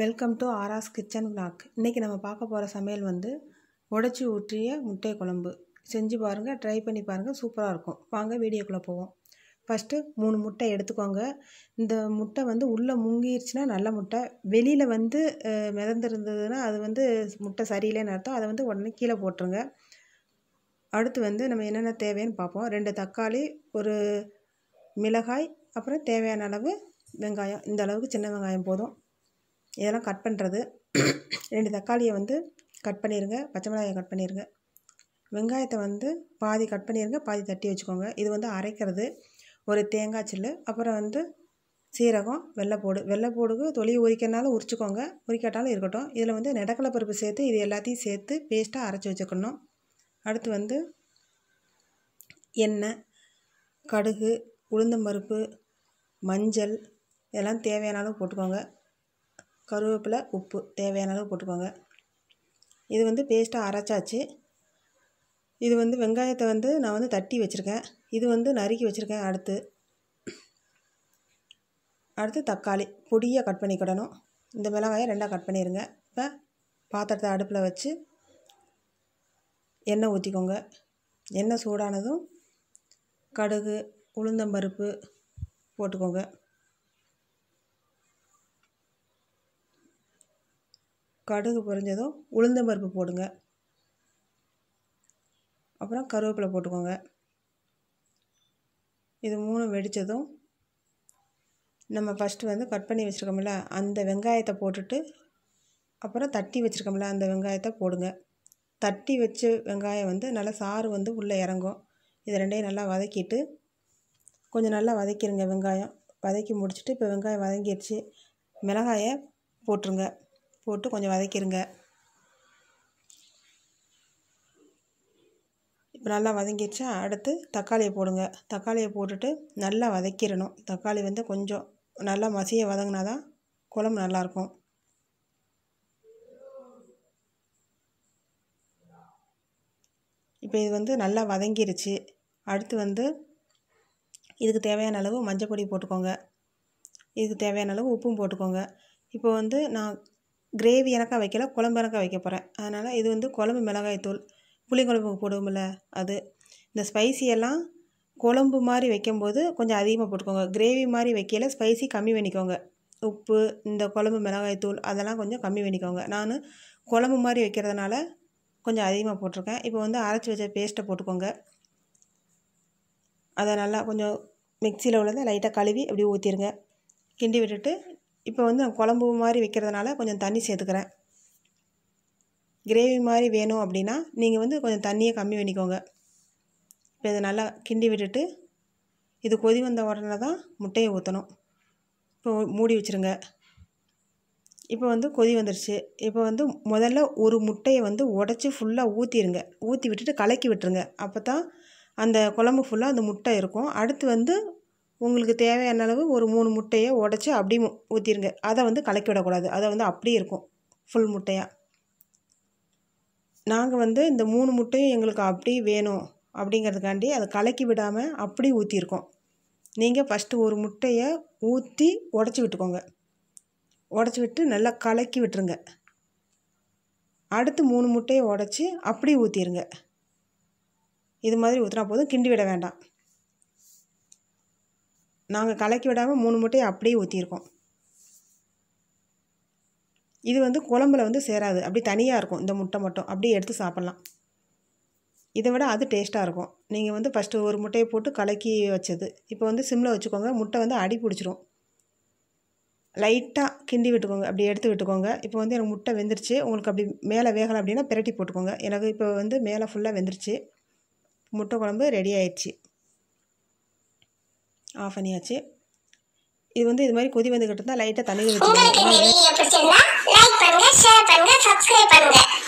welcome to Aara's kitchen blog இன்றைக்கி நம்ம பார்க்க போகிற சமையல் வந்து உடச்சி ஊற்றிய முட்டை குழம்பு செஞ்சு பாருங்கள் ட்ரை பண்ணி பாருங்கள் சூப்பராக இருக்கும் வாங்க வீடியோக்குள்ளே போவோம் ஃபஸ்ட்டு மூணு முட்டை எடுத்துக்கோங்க இந்த முட்டை வந்து உள்ளே முங்கிருச்சுன்னா நல்ல முட்டை வெளியில் வந்து மிதந்துருந்ததுன்னா அது வந்து முட்டை சரியில்லைன்னு அர்த்தம் அதை வந்து உடனே கீழே போட்டுருங்க அடுத்து வந்து நம்ம என்னென்ன தேவைன்னு பார்ப்போம் ரெண்டு தக்காளி ஒரு மிளகாய் அப்புறம் தேவையான அளவு வெங்காயம் இந்த அளவுக்கு சின்ன வெங்காயம் போதும் இதெல்லாம் கட் பண்ணுறது ரெண்டு தக்காளியை வந்து கட் பண்ணிடுங்க பச்சை மிளகாயை கட் பண்ணிடுங்க வெங்காயத்தை வந்து பாதி கட் பண்ணிடுங்க பாதி தட்டி வச்சுக்கோங்க இது வந்து அரைக்கிறது ஒரு தேங்காய் சில்லு அப்புறம் வந்து சீரகம் வெள்ளைப்போடு வெள்ளைப்போடுக்கு தொளி உரிக்கனாலும் உரிச்சிக்கோங்க உரிக்காட்டாலும் இருக்கட்டும் இதில் வந்து நெடக்கலை பருப்பு சேர்த்து இது எல்லாத்தையும் சேர்த்து பேஸ்ட்டாக அரைச்சி வச்சுக்கணும் அடுத்து வந்து எண்ணெய் கடுகு உளுந்தம்பருப்பு மஞ்சள் இதெல்லாம் தேவையான அளவு போட்டுக்கோங்க கருவேப்பிலை உப்பு தேவையான அளவு போட்டுக்கோங்க இது வந்து பேஸ்ட்டாக அரைச்சாச்சு இது வந்து வெங்காயத்தை வந்து நான் வந்து தட்டி வச்சுருக்கேன் இது வந்து நறுக்கி வச்சுருக்கேன் அடுத்து அடுத்து தக்காளி பொடியாக கட் பண்ணிக்கிடணும் இந்த மிளகாயை ரெண்டாக கட் பண்ணிடுங்க இப்போ பாத்திரத்தை அடுப்பில் வச்சு எண்ணெய் ஊற்றிக்கோங்க எண்ணெய் சூடானதும் கடுகு உளுந்தம்பருப்பு போட்டுக்கோங்க கடுகு உளுந்த உளுந்தம்பருப்பு போடுங்க அப்புறம் கருவேப்பிலை போட்டுக்கோங்க இது மூணு வெடித்ததும் நம்ம ஃபஸ்ட்டு வந்து கட் பண்ணி வச்சுருக்கோம்ல அந்த வெங்காயத்தை போட்டுட்டு அப்புறம் தட்டி வச்சுருக்கோம்ல அந்த வெங்காயத்தை போடுங்க தட்டி வச்சு வெங்காயம் வந்து நல்லா சாறு வந்து உள்ளே இறங்கும் இது ரெண்டையும் நல்லா வதக்கிட்டு கொஞ்சம் நல்லா வதக்கிடுங்க வெங்காயம் வதக்கி முடிச்சுட்டு இப்போ வெங்காயம் வதங்கிடுச்சு மிளகாயை போட்டுருங்க போட்டு கொஞ்சம் வதக்கிடுங்க இப்போ நல்லா வதங்கிடுச்சா அடுத்து தக்காளியை போடுங்க தக்காளியை போட்டுட்டு நல்லா வதக்கிடணும் தக்காளி வந்து கொஞ்சம் நல்லா மசிய வதங்கினா தான் குழம்பு நல்லாயிருக்கும் இப்போ இது வந்து நல்லா வதங்கிருச்சு அடுத்து வந்து இதுக்கு தேவையான அளவு மஞ்சள் பொடி போட்டுக்கோங்க இதுக்கு தேவையான அளவு உப்பும் போட்டுக்கோங்க இப்போ வந்து நான் கிரேவி எனக்கா வைக்கல குழம்பு எனக்காக வைக்க போகிறேன் அதனால் இது வந்து குழம்பு மிளகாய் தூள் புளிக்குழம்புக்கு போடுவோம்ல அது இந்த ஸ்பைசியெல்லாம் குழம்பு மாதிரி வைக்கும்போது கொஞ்சம் அதிகமாக போட்டுக்கோங்க கிரேவி மாதிரி வைக்கல ஸ்பைசி கம்மி பண்ணிக்கோங்க உப்பு இந்த குழம்பு மிளகாய் தூள் அதெல்லாம் கொஞ்சம் கம்மி பண்ணிக்கோங்க நான் குழம்பு மாதிரி வைக்கிறதுனால கொஞ்சம் அதிகமாக போட்டிருக்கேன் இப்போ வந்து அரைச்சி வச்ச பேஸ்ட்டை போட்டுக்கோங்க அதை நல்லா கொஞ்சம் மிக்சியில் உள்ளதை லைட்டாக கழுவி அப்படியே ஊற்றிடுங்க கிண்டி விட்டுட்டு இப்போ வந்து நான் குழம்பு மாதிரி வைக்கிறதுனால கொஞ்சம் தண்ணி சேர்த்துக்கிறேன் கிரேவி மாதிரி வேணும் அப்படின்னா நீங்கள் வந்து கொஞ்சம் தண்ணியை கம்மி பண்ணிக்கோங்க இப்போ இதை நல்லா கிண்டி விட்டுட்டு இது கொதி வந்த உடனே தான் முட்டையை ஊற்றணும் இப்போ மூடி வச்சுருங்க இப்போ வந்து கொதி வந்துருச்சு இப்போ வந்து முதல்ல ஒரு முட்டையை வந்து உடச்சி ஃபுல்லாக ஊற்றிடுங்க ஊற்றி விட்டுட்டு கலக்கி விட்டுருங்க அப்போ தான் அந்த குழம்பு ஃபுல்லாக அந்த முட்டை இருக்கும் அடுத்து வந்து உங்களுக்கு தேவையான அளவு ஒரு மூணு முட்டையை உடச்சி அப்படியே ஊற்றிடுங்க அதை வந்து கலக்கி விடக்கூடாது அதை வந்து அப்படியே இருக்கும் ஃபுல் முட்டையாக நாங்கள் வந்து இந்த மூணு முட்டையும் எங்களுக்கு அப்படி வேணும் அப்படிங்கிறதுக்காண்டி அதை கலக்கி விடாமல் அப்படி ஊற்றிருக்கோம் நீங்கள் ஃபஸ்ட்டு ஒரு முட்டையை ஊற்றி உடச்சி விட்டுக்கோங்க உடச்சி விட்டு நல்லா கலக்கி விட்டுருங்க அடுத்து மூணு முட்டையை உடச்சி அப்படி ஊற்றிடுங்க இது மாதிரி ஊற்றினா போதும் கிண்டி விட வேண்டாம் நாங்கள் கலக்கி விடாமல் மூணு முட்டையை அப்படியே ஊற்றிருக்கோம் இது வந்து குழம்புல வந்து சேராது அப்படி தனியாக இருக்கும் இந்த முட்டை மட்டும் அப்படியே எடுத்து சாப்பிட்லாம் இதை விட அது டேஸ்ட்டாக இருக்கும் நீங்கள் வந்து ஃபஸ்ட்டு ஒரு முட்டையை போட்டு கலக்கி வச்சது இப்போ வந்து சிம்மில் வச்சுக்கோங்க முட்டை வந்து அடி பிடிச்சிரும் லைட்டாக கிண்டி விட்டுக்கோங்க அப்படி எடுத்து விட்டுக்கோங்க இப்போ வந்து எனக்கு முட்டை வெந்துருச்சு உங்களுக்கு அப்படி மேலே வேகலை அப்படின்னா பிரட்டி போட்டுக்கோங்க எனக்கு இப்போ வந்து மேலே ஃபுல்லாக வெந்துருச்சு முட்டை குழம்பு ரெடி ஆயிடுச்சு ஆஃப் பண்ணியாச்சு இது வந்து இது மாதிரி கொதி வந்துக்கிட்டு இருந்தால் லைட்டாக தண்ணி வச்சு